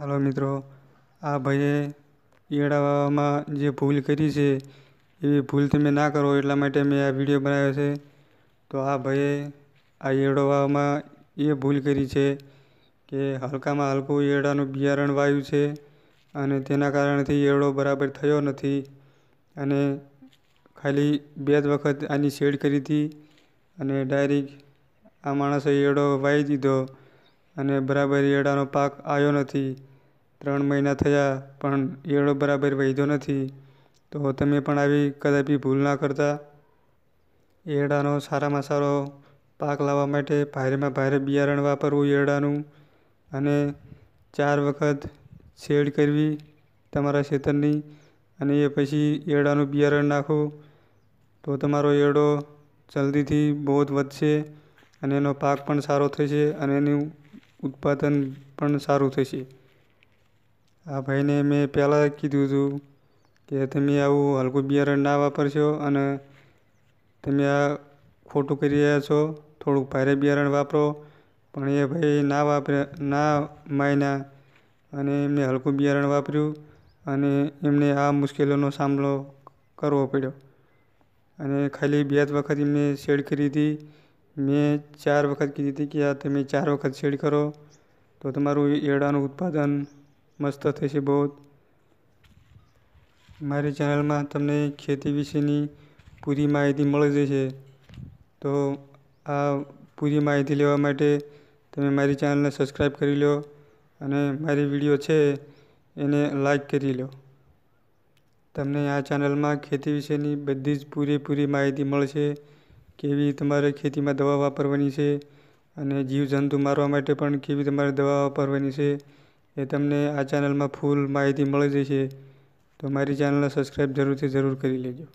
હાલો મિત્રો આ ભાઈએ ઈયળામાં જે ભૂલ કરી છે એવી ભૂલ તમે ના કરો એટલા માટે મેં આ વિડીયો બનાવ્યો છે તો આ ભાઈએ આ ઈયળવામાં એ ભૂલ કરી છે કે હલકામાં હલકું ઈયળાનું બિયારણ વાયું છે અને તેના કારણથી ઈયળો બરાબર થયો નથી અને ખાલી બે જ વખત આની શેડ કરી હતી અને ડાયરેક આ માણસે ઈયળો વાવી દીધો અને બરાબર ઈયળાનો પાક આવ્યો નથી ત્રણ મહિના થયા પણ ઈયળો બરાબર વધ્યો નથી તો તમે પણ આવી કદાપી ભૂલ ના કરતા ઈયળાનો સારામાં સારો પાક લાવવા માટે ભારેમાં ભારે બિયારણ વાપરવું ઈયળાનું અને ચાર વખત શેડ કરવી તમારા ખેતરની અને એ પછી ઈયળાનું બિયારણ નાખો તો તમારો ઈયળો જલ્દીથી બહુ જ વધશે અને એનો પાક પણ સારો થશે અને એનું ઉત્પાદન પણ સારું થશે આ ભાઈને મેં પહેલાં કીધું હતું કે તમે આવું હલકું બિયારણ ના વાપરશો અને તમે આ ખોટું કરી રહ્યા છો થોડુંક ભારે બિયારણ વાપરો પણ એ ભાઈ ના વાપર્યા ના માયના અને એમને હલકું બિયારણ વાપર્યું અને એમને આ મુશ્કેલીઓનો સામનો કરવો પડ્યો અને ખાલી બે જ વખત એમને શેડ કરી હતી મેં ચાર વખત કીધી હતી કે આ તમે ચાર વખત શેડ કરો તો તમારું એડાનું ઉત્પાદન મસ્ત થશે બહુ મારી ચેનલમાં તમને ખેતી વિશેની પૂરી માહિતી મળી જશે તો આ પૂરી માહિતી લેવા માટે તમે મારી ચેનલને સબસ્ક્રાઈબ કરી લો અને મારી વિડીયો છે એને લાઈક કરી લો તમને આ ચેનલમાં ખેતી વિશેની બધી જ પૂરેપૂરી માહિતી મળશે કેવી તમારે ખેતીમાં દવા વાપરવાની છે અને જીવજંતુ મારવા માટે પણ કેવી તમારે દવા વાપરવાની છે એ તમને આ ચેનલમાં ફૂલ માહિતી મળી જશે તો મારી ચેનલને સબસ્ક્રાઈબ જરૂરથી જરૂર કરી લેજો